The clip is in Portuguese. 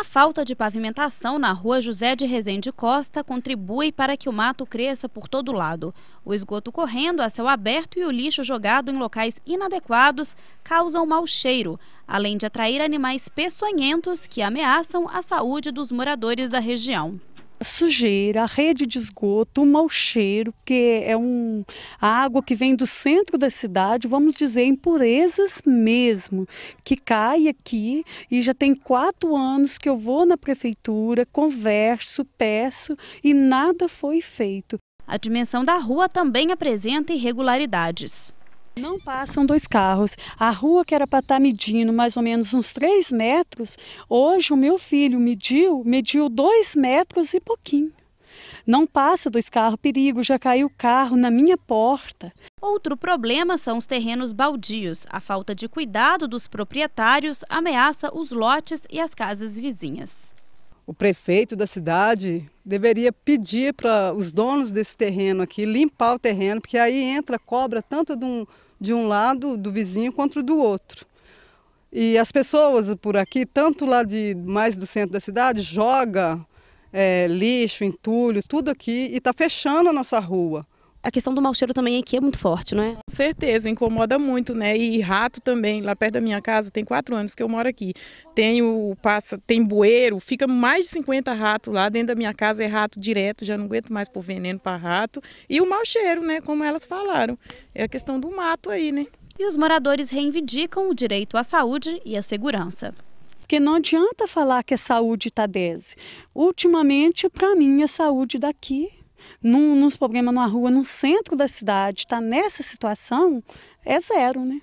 A falta de pavimentação na rua José de Rezende Costa contribui para que o mato cresça por todo lado. O esgoto correndo a céu aberto e o lixo jogado em locais inadequados causam mau cheiro, além de atrair animais peçonhentos que ameaçam a saúde dos moradores da região sujeira, a rede de esgoto, o mau cheiro, que é um, a água que vem do centro da cidade, vamos dizer, impurezas mesmo, que cai aqui e já tem quatro anos que eu vou na prefeitura, converso, peço e nada foi feito. A dimensão da rua também apresenta irregularidades. Não passam dois carros. A rua que era para estar tá medindo mais ou menos uns três metros, hoje o meu filho mediu, mediu dois metros e pouquinho. Não passa dois carros, perigo, já caiu carro na minha porta. Outro problema são os terrenos baldios. A falta de cuidado dos proprietários ameaça os lotes e as casas vizinhas o prefeito da cidade deveria pedir para os donos desse terreno aqui limpar o terreno, porque aí entra cobra tanto de um, de um lado do vizinho quanto do outro. E as pessoas por aqui, tanto lá de mais do centro da cidade, joga é, lixo, entulho, tudo aqui e está fechando a nossa rua a questão do mau cheiro também aqui é muito forte, não é? Com certeza, incomoda muito, né? E rato também, lá perto da minha casa, tem quatro anos que eu moro aqui. Tem o passa, tem bueiro, fica mais de 50 ratos lá dentro da minha casa, é rato direto, já não aguento mais por veneno para rato. E o mau cheiro, né? Como elas falaram. É a questão do mato aí, né? E os moradores reivindicam o direito à saúde e à segurança porque não adianta falar que a saúde está 10. Ultimamente, para mim, a saúde daqui num, nos problemas na rua, no centro da cidade, está nessa situação, é zero, né?